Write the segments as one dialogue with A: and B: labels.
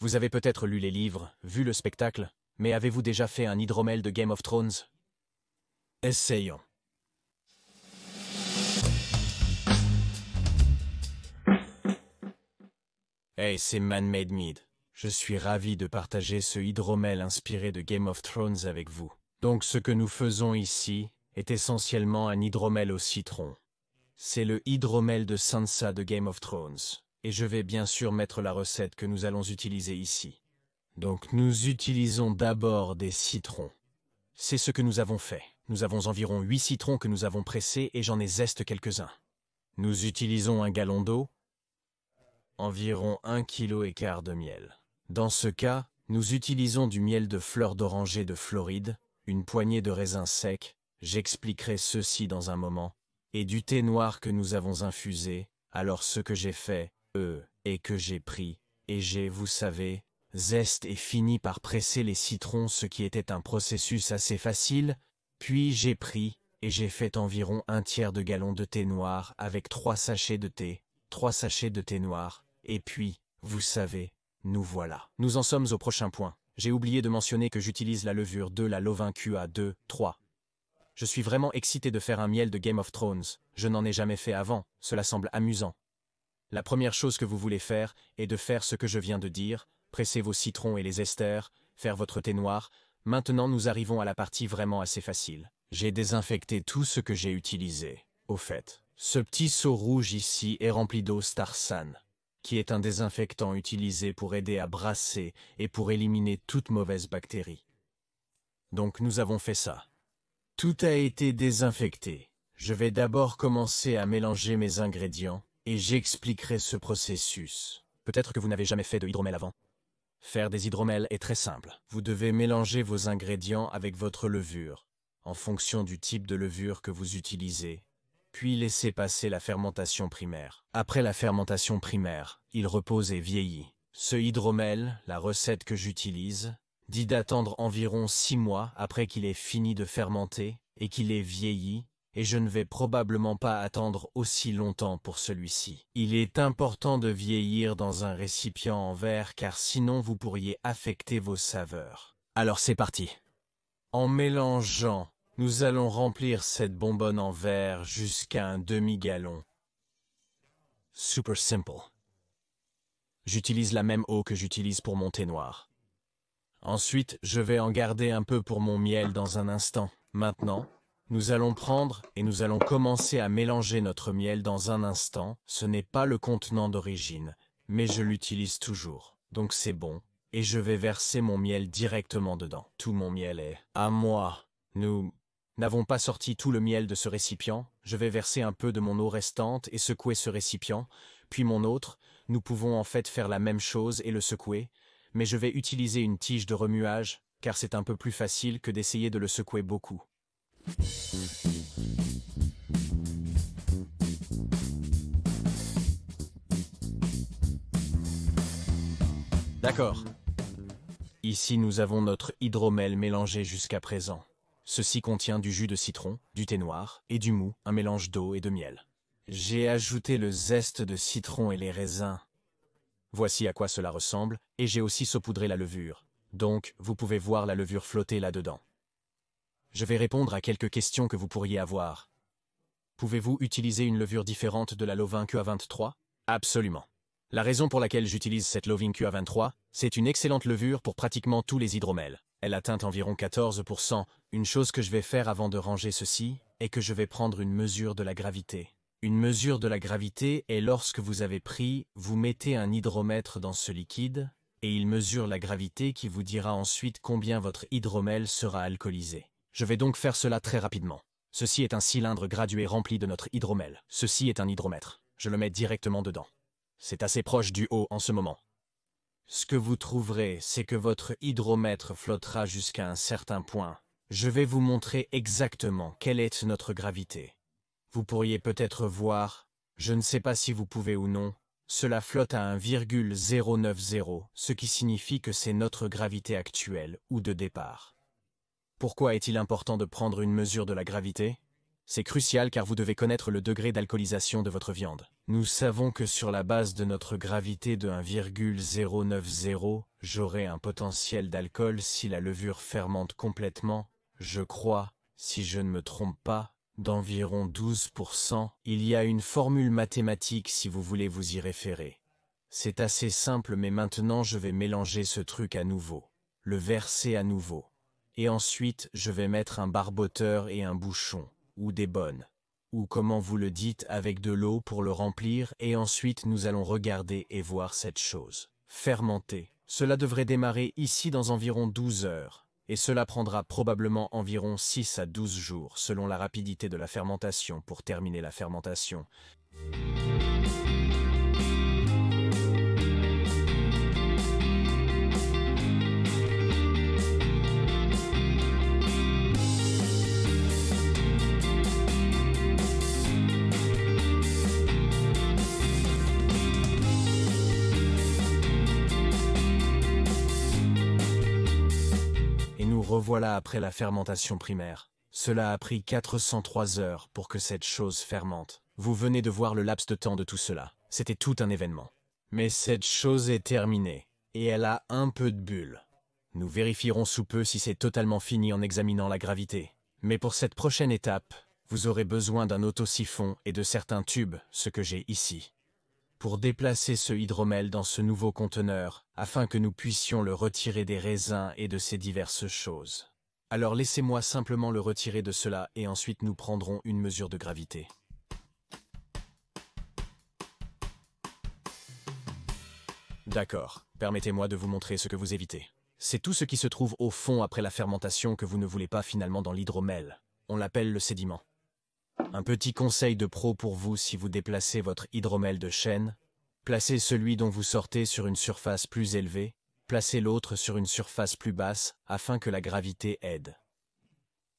A: Vous avez peut-être lu les livres, vu le spectacle, mais avez-vous déjà fait un hydromel de Game of Thrones Essayons. Hey, c'est Man-Made Mead. Je suis ravi de partager ce hydromel inspiré de Game of Thrones avec vous. Donc ce que nous faisons ici est essentiellement un hydromel au citron. C'est le hydromel de Sansa de Game of Thrones et je vais bien sûr mettre la recette que nous allons utiliser ici. Donc nous utilisons d'abord des citrons. C'est ce que nous avons fait. Nous avons environ 8 citrons que nous avons pressés et j'en ai zeste quelques-uns. Nous utilisons un gallon d'eau, environ 1 kg et quart de miel. Dans ce cas, nous utilisons du miel de fleur d'oranger de Floride, une poignée de raisins secs, j'expliquerai ceci dans un moment, et du thé noir que nous avons infusé, alors ce que j'ai fait, et que j'ai pris, et j'ai, vous savez, zeste et fini par presser les citrons ce qui était un processus assez facile, puis j'ai pris, et j'ai fait environ un tiers de gallon de thé noir avec trois sachets de thé, trois sachets de thé noir, et puis, vous savez, nous voilà. Nous en sommes au prochain point. J'ai oublié de mentionner que j'utilise la levure de la Lovin QA2, 3. Je suis vraiment excité de faire un miel de Game of Thrones, je n'en ai jamais fait avant, cela semble amusant. La première chose que vous voulez faire est de faire ce que je viens de dire, presser vos citrons et les esters, faire votre thé noir. Maintenant nous arrivons à la partie vraiment assez facile. J'ai désinfecté tout ce que j'ai utilisé. Au fait, ce petit seau rouge ici est rempli d'eau Starsan, qui est un désinfectant utilisé pour aider à brasser et pour éliminer toute mauvaise bactérie. Donc nous avons fait ça. Tout a été désinfecté. Je vais d'abord commencer à mélanger mes ingrédients, et j'expliquerai ce processus. Peut-être que vous n'avez jamais fait de hydromel avant. Faire des hydromels est très simple. Vous devez mélanger vos ingrédients avec votre levure, en fonction du type de levure que vous utilisez, puis laisser passer la fermentation primaire. Après la fermentation primaire, il repose et vieillit. Ce hydromel, la recette que j'utilise, dit d'attendre environ 6 mois après qu'il ait fini de fermenter et qu'il ait vieilli et je ne vais probablement pas attendre aussi longtemps pour celui-ci. Il est important de vieillir dans un récipient en verre car sinon vous pourriez affecter vos saveurs. Alors c'est parti En mélangeant, nous allons remplir cette bonbonne en verre jusqu'à un demi-gallon. Super simple. J'utilise la même eau que j'utilise pour mon thé noir. Ensuite, je vais en garder un peu pour mon miel dans un instant. Maintenant, nous allons prendre et nous allons commencer à mélanger notre miel dans un instant. Ce n'est pas le contenant d'origine, mais je l'utilise toujours. Donc c'est bon, et je vais verser mon miel directement dedans. Tout mon miel est à moi. Nous n'avons pas sorti tout le miel de ce récipient. Je vais verser un peu de mon eau restante et secouer ce récipient, puis mon autre. Nous pouvons en fait faire la même chose et le secouer, mais je vais utiliser une tige de remuage, car c'est un peu plus facile que d'essayer de le secouer beaucoup. D'accord. Ici, nous avons notre hydromel mélangé jusqu'à présent. Ceci contient du jus de citron, du thé noir et du mou, un mélange d'eau et de miel. J'ai ajouté le zeste de citron et les raisins. Voici à quoi cela ressemble, et j'ai aussi saupoudré la levure. Donc, vous pouvez voir la levure flotter là-dedans je vais répondre à quelques questions que vous pourriez avoir. Pouvez-vous utiliser une levure différente de la Lovin QA23 Absolument. La raison pour laquelle j'utilise cette Lovin QA23, c'est une excellente levure pour pratiquement tous les hydromels. Elle atteint environ 14%. Une chose que je vais faire avant de ranger ceci est que je vais prendre une mesure de la gravité. Une mesure de la gravité est lorsque vous avez pris, vous mettez un hydromètre dans ce liquide, et il mesure la gravité qui vous dira ensuite combien votre hydromel sera alcoolisé. Je vais donc faire cela très rapidement. Ceci est un cylindre gradué rempli de notre hydromel. Ceci est un hydromètre. Je le mets directement dedans. C'est assez proche du haut en ce moment. Ce que vous trouverez, c'est que votre hydromètre flottera jusqu'à un certain point. Je vais vous montrer exactement quelle est notre gravité. Vous pourriez peut-être voir, je ne sais pas si vous pouvez ou non, cela flotte à 1,090, ce qui signifie que c'est notre gravité actuelle ou de départ. Pourquoi est-il important de prendre une mesure de la gravité C'est crucial car vous devez connaître le degré d'alcoolisation de votre viande. Nous savons que sur la base de notre gravité de 1,090, j'aurai un potentiel d'alcool si la levure fermente complètement, je crois, si je ne me trompe pas, d'environ 12%. Il y a une formule mathématique si vous voulez vous y référer. C'est assez simple mais maintenant je vais mélanger ce truc à nouveau. Le verser à nouveau. Et ensuite, je vais mettre un barboteur et un bouchon, ou des bonnes, ou comment vous le dites avec de l'eau pour le remplir, et ensuite nous allons regarder et voir cette chose. Fermenter. Cela devrait démarrer ici dans environ 12 heures, et cela prendra probablement environ 6 à 12 jours selon la rapidité de la fermentation pour terminer la fermentation. Voilà après la fermentation primaire. Cela a pris 403 heures pour que cette chose fermente. Vous venez de voir le laps de temps de tout cela. C'était tout un événement. Mais cette chose est terminée, et elle a un peu de bulle. Nous vérifierons sous peu si c'est totalement fini en examinant la gravité. Mais pour cette prochaine étape, vous aurez besoin d'un autosiphon et de certains tubes, ce que j'ai ici pour déplacer ce hydromel dans ce nouveau conteneur, afin que nous puissions le retirer des raisins et de ces diverses choses. Alors laissez-moi simplement le retirer de cela et ensuite nous prendrons une mesure de gravité. D'accord, permettez-moi de vous montrer ce que vous évitez. C'est tout ce qui se trouve au fond après la fermentation que vous ne voulez pas finalement dans l'hydromel. On l'appelle le sédiment. Un petit conseil de pro pour vous si vous déplacez votre hydromel de chêne. Placez celui dont vous sortez sur une surface plus élevée, placez l'autre sur une surface plus basse afin que la gravité aide.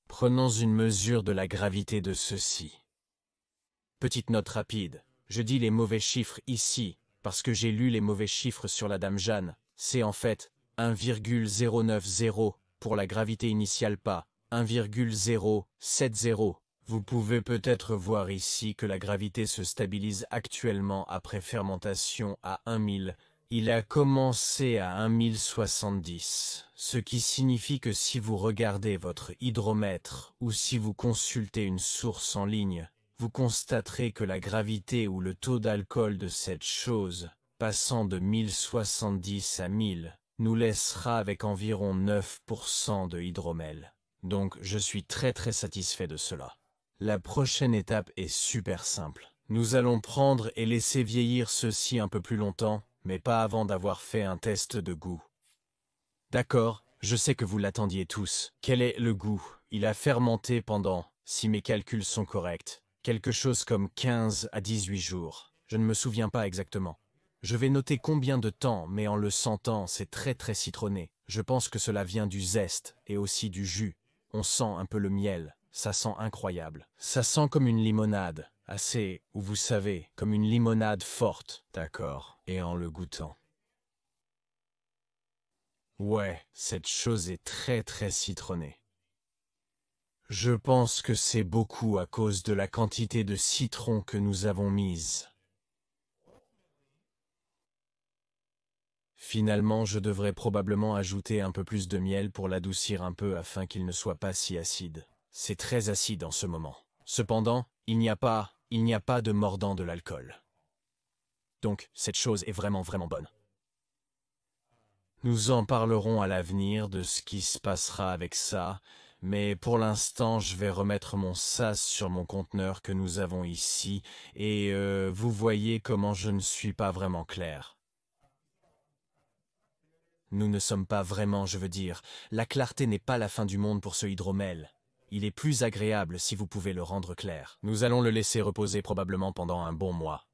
A: Prenons une mesure de la gravité de ceci. Petite note rapide, je dis les mauvais chiffres ici, parce que j'ai lu les mauvais chiffres sur la Dame Jeanne, c'est en fait 1,090 pour la gravité initiale pas, 1,070 vous pouvez peut-être voir ici que la gravité se stabilise actuellement après fermentation à 1000. Il a commencé à 1070, ce qui signifie que si vous regardez votre hydromètre ou si vous consultez une source en ligne, vous constaterez que la gravité ou le taux d'alcool de cette chose, passant de 1070 à 1000, nous laissera avec environ 9% de hydromel. Donc je suis très très satisfait de cela. La prochaine étape est super simple. Nous allons prendre et laisser vieillir ceci un peu plus longtemps, mais pas avant d'avoir fait un test de goût. D'accord, je sais que vous l'attendiez tous. Quel est le goût Il a fermenté pendant, si mes calculs sont corrects, quelque chose comme 15 à 18 jours. Je ne me souviens pas exactement. Je vais noter combien de temps, mais en le sentant, c'est très très citronné. Je pense que cela vient du zeste et aussi du jus. On sent un peu le miel. Ça sent incroyable. Ça sent comme une limonade. Assez, ou vous savez, comme une limonade forte. D'accord. Et en le goûtant. Ouais, cette chose est très très citronnée. Je pense que c'est beaucoup à cause de la quantité de citron que nous avons mise. Finalement, je devrais probablement ajouter un peu plus de miel pour l'adoucir un peu afin qu'il ne soit pas si acide. C'est très acide en ce moment. Cependant, il n'y a pas, il n'y a pas de mordant de l'alcool. Donc, cette chose est vraiment vraiment bonne. Nous en parlerons à l'avenir de ce qui se passera avec ça, mais pour l'instant je vais remettre mon sas sur mon conteneur que nous avons ici, et euh, vous voyez comment je ne suis pas vraiment clair. Nous ne sommes pas vraiment, je veux dire, la clarté n'est pas la fin du monde pour ce hydromel. Il est plus agréable si vous pouvez le rendre clair. Nous allons le laisser reposer probablement pendant un bon mois.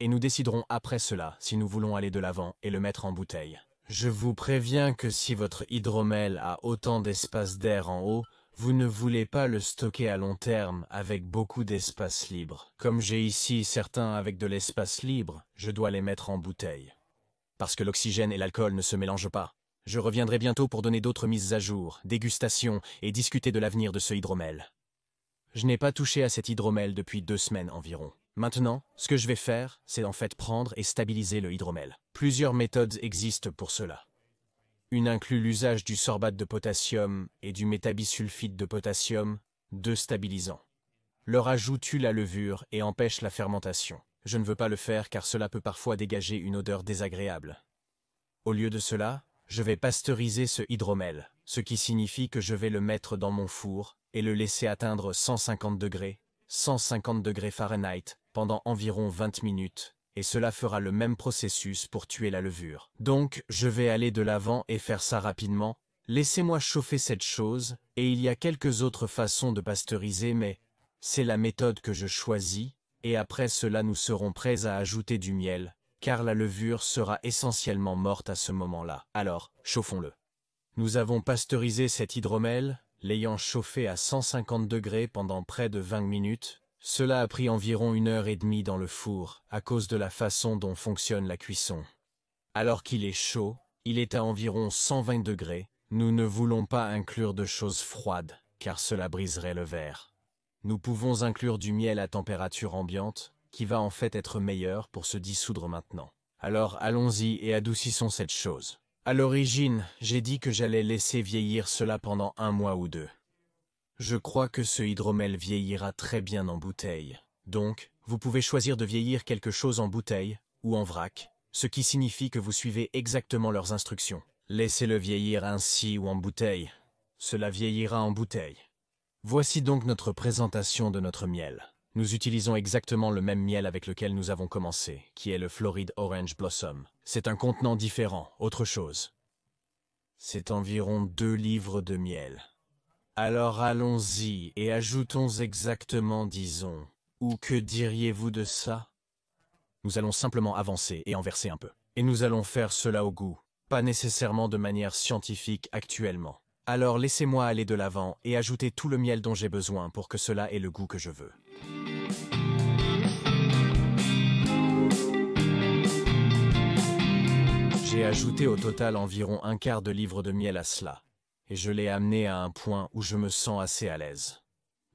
A: Et nous déciderons après cela si nous voulons aller de l'avant et le mettre en bouteille. Je vous préviens que si votre hydromel a autant d'espace d'air en haut, vous ne voulez pas le stocker à long terme avec beaucoup d'espace libre. Comme j'ai ici certains avec de l'espace libre, je dois les mettre en bouteille. Parce que l'oxygène et l'alcool ne se mélangent pas. Je reviendrai bientôt pour donner d'autres mises à jour, dégustations et discuter de l'avenir de ce hydromel. Je n'ai pas touché à cet hydromel depuis deux semaines environ. Maintenant, ce que je vais faire, c'est en fait prendre et stabiliser le hydromel. Plusieurs méthodes existent pour cela. Une inclut l'usage du sorbate de potassium et du métabisulfite de potassium, deux stabilisants. Leur ajout tue la levure et empêche la fermentation. Je ne veux pas le faire car cela peut parfois dégager une odeur désagréable. Au lieu de cela, je vais pasteuriser ce hydromel, ce qui signifie que je vais le mettre dans mon four et le laisser atteindre 150 degrés, 150 degrés Fahrenheit, pendant environ 20 minutes, et cela fera le même processus pour tuer la levure. Donc, je vais aller de l'avant et faire ça rapidement. Laissez-moi chauffer cette chose, et il y a quelques autres façons de pasteuriser, mais c'est la méthode que je choisis, et après cela nous serons prêts à ajouter du miel, car la levure sera essentiellement morte à ce moment-là. Alors, chauffons-le. Nous avons pasteurisé cet hydromel, l'ayant chauffé à 150 degrés pendant près de 20 minutes. Cela a pris environ une heure et demie dans le four, à cause de la façon dont fonctionne la cuisson. Alors qu'il est chaud, il est à environ 120 degrés, nous ne voulons pas inclure de choses froides, car cela briserait le verre. Nous pouvons inclure du miel à température ambiante, qui va en fait être meilleur pour se dissoudre maintenant. Alors allons-y et adoucissons cette chose. À l'origine, j'ai dit que j'allais laisser vieillir cela pendant un mois ou deux. Je crois que ce hydromel vieillira très bien en bouteille. Donc, vous pouvez choisir de vieillir quelque chose en bouteille, ou en vrac, ce qui signifie que vous suivez exactement leurs instructions. Laissez-le vieillir ainsi ou en bouteille. Cela vieillira en bouteille. Voici donc notre présentation de notre miel. Nous utilisons exactement le même miel avec lequel nous avons commencé, qui est le Floride Orange Blossom. C'est un contenant différent, autre chose. C'est environ deux livres de miel. Alors allons-y et ajoutons exactement, disons, ou que diriez-vous de ça Nous allons simplement avancer et en verser un peu. Et nous allons faire cela au goût, pas nécessairement de manière scientifique actuellement. Alors laissez-moi aller de l'avant et ajouter tout le miel dont j'ai besoin pour que cela ait le goût que je veux. J'ai ajouté au total environ un quart de livre de miel à cela, et je l'ai amené à un point où je me sens assez à l'aise.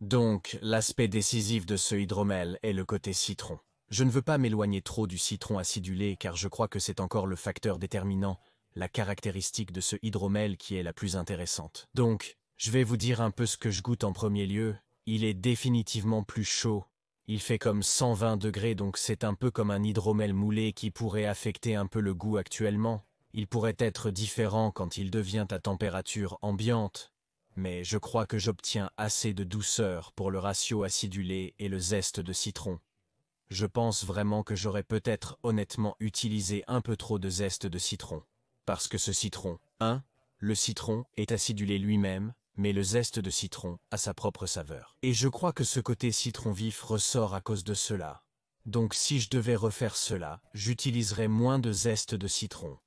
A: Donc, l'aspect décisif de ce hydromel est le côté citron. Je ne veux pas m'éloigner trop du citron acidulé car je crois que c'est encore le facteur déterminant la caractéristique de ce hydromel qui est la plus intéressante. Donc, je vais vous dire un peu ce que je goûte en premier lieu. Il est définitivement plus chaud. Il fait comme 120 degrés donc c'est un peu comme un hydromel moulé qui pourrait affecter un peu le goût actuellement. Il pourrait être différent quand il devient à température ambiante, mais je crois que j'obtiens assez de douceur pour le ratio acidulé et le zeste de citron. Je pense vraiment que j'aurais peut-être honnêtement utilisé un peu trop de zeste de citron parce que ce citron, 1. Hein, le citron est acidulé lui-même, mais le zeste de citron a sa propre saveur. Et je crois que ce côté citron vif ressort à cause de cela. Donc si je devais refaire cela, j'utiliserais moins de zeste de citron.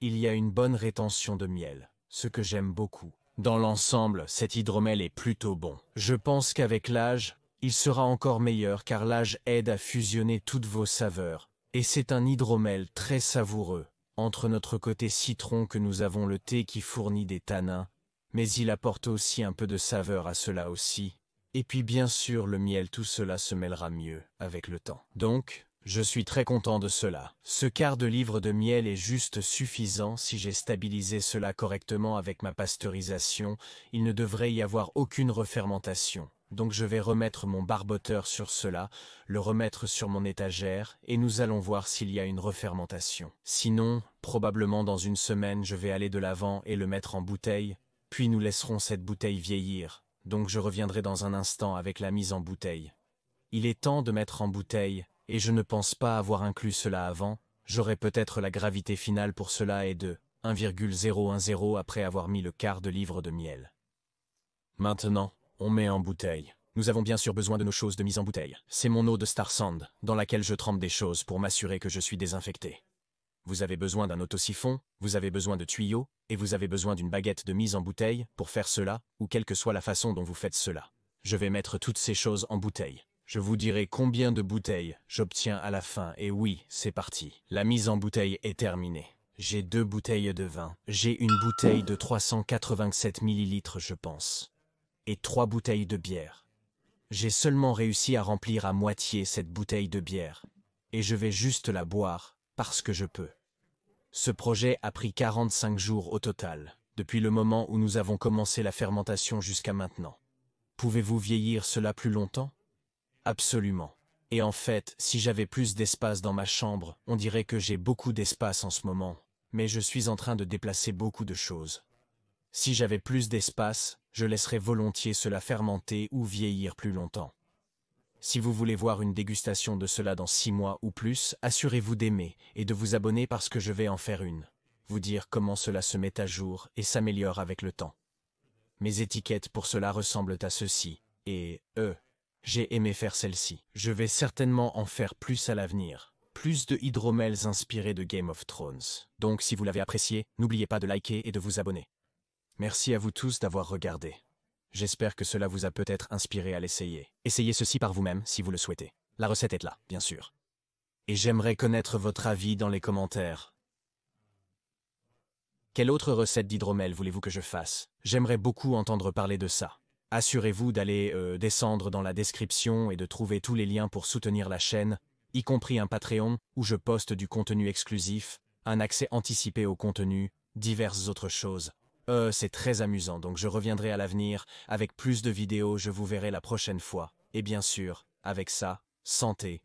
A: Il y a une bonne rétention de miel, ce que j'aime beaucoup. Dans l'ensemble, cet hydromel est plutôt bon. Je pense qu'avec l'âge, il sera encore meilleur car l'âge aide à fusionner toutes vos saveurs, et c'est un hydromel très savoureux. Entre notre côté citron que nous avons le thé qui fournit des tanins, mais il apporte aussi un peu de saveur à cela aussi. Et puis bien sûr le miel, tout cela se mêlera mieux avec le temps. Donc, je suis très content de cela. Ce quart de livre de miel est juste suffisant si j'ai stabilisé cela correctement avec ma pasteurisation, il ne devrait y avoir aucune refermentation donc je vais remettre mon barboteur sur cela, le remettre sur mon étagère, et nous allons voir s'il y a une refermentation. Sinon, probablement dans une semaine je vais aller de l'avant et le mettre en bouteille, puis nous laisserons cette bouteille vieillir, donc je reviendrai dans un instant avec la mise en bouteille. Il est temps de mettre en bouteille, et je ne pense pas avoir inclus cela avant, j'aurai peut-être la gravité finale pour cela et de 1,010 après avoir mis le quart de livre de miel. Maintenant, on met en bouteille. Nous avons bien sûr besoin de nos choses de mise en bouteille. C'est mon eau de Star Sand, dans laquelle je trempe des choses pour m'assurer que je suis désinfecté. Vous avez besoin d'un autosiphon, vous avez besoin de tuyaux, et vous avez besoin d'une baguette de mise en bouteille pour faire cela, ou quelle que soit la façon dont vous faites cela. Je vais mettre toutes ces choses en bouteille. Je vous dirai combien de bouteilles j'obtiens à la fin, et oui, c'est parti. La mise en bouteille est terminée. J'ai deux bouteilles de vin. J'ai une bouteille de 387 millilitres, je pense et trois bouteilles de bière. J'ai seulement réussi à remplir à moitié cette bouteille de bière, et je vais juste la boire, parce que je peux. Ce projet a pris 45 jours au total, depuis le moment où nous avons commencé la fermentation jusqu'à maintenant. Pouvez-vous vieillir cela plus longtemps Absolument. Et en fait, si j'avais plus d'espace dans ma chambre, on dirait que j'ai beaucoup d'espace en ce moment, mais je suis en train de déplacer beaucoup de choses. Si j'avais plus d'espace, je laisserai volontiers cela fermenter ou vieillir plus longtemps. Si vous voulez voir une dégustation de cela dans six mois ou plus, assurez-vous d'aimer et de vous abonner parce que je vais en faire une. Vous dire comment cela se met à jour et s'améliore avec le temps. Mes étiquettes pour cela ressemblent à ceci, et, euh, j'ai aimé faire celle-ci. Je vais certainement en faire plus à l'avenir. Plus de hydromels inspirés de Game of Thrones. Donc si vous l'avez apprécié, n'oubliez pas de liker et de vous abonner. Merci à vous tous d'avoir regardé. J'espère que cela vous a peut-être inspiré à l'essayer. Essayez ceci par vous-même si vous le souhaitez. La recette est là, bien sûr. Et j'aimerais connaître votre avis dans les commentaires. Quelle autre recette d'hydromel voulez-vous que je fasse J'aimerais beaucoup entendre parler de ça. Assurez-vous d'aller euh, descendre dans la description et de trouver tous les liens pour soutenir la chaîne, y compris un Patreon où je poste du contenu exclusif, un accès anticipé au contenu, diverses autres choses. Euh, c'est très amusant, donc je reviendrai à l'avenir. Avec plus de vidéos, je vous verrai la prochaine fois. Et bien sûr, avec ça, santé.